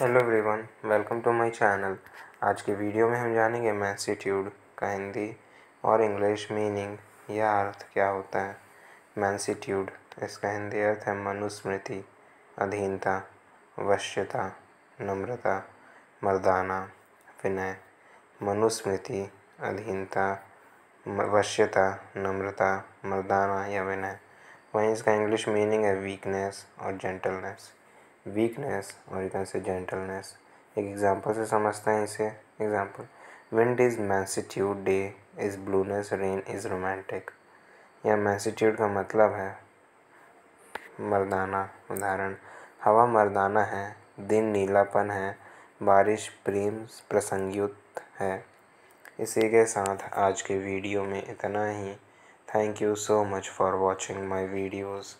hello everyone welcome to my channel आज की video में हम जानेंगे मैंसीट्यूड का हिंदी और इंग्लिश मीनिंग या अर्थ क्या होता है मैंसीट्यूड इसका हिंदी अर्थ है मनुस्मृति अधीनता वश्यता नम्रता मर्दाना विनय मनुस्मृति अधीनता वश्यता नम्रता मर्दाना या विनय वहीं इसका इंग्लिश मीनिंग है वीकनेस और जेंटलनेस वीकनेस और you से जेंटलनेस एक एग्जांपल से समझते हैं इसे example wind is mansuetude day is blueness rain is romantic या मैंसीट्यूड का मतलब है मर्दाना उदाहरण हवा मर्दाना है दिन नीलापन है बारिश प्रेम प्रसंगयुक्त है इसी के साथ आज के वीडियो में इतना ही thank you so much for watching my videos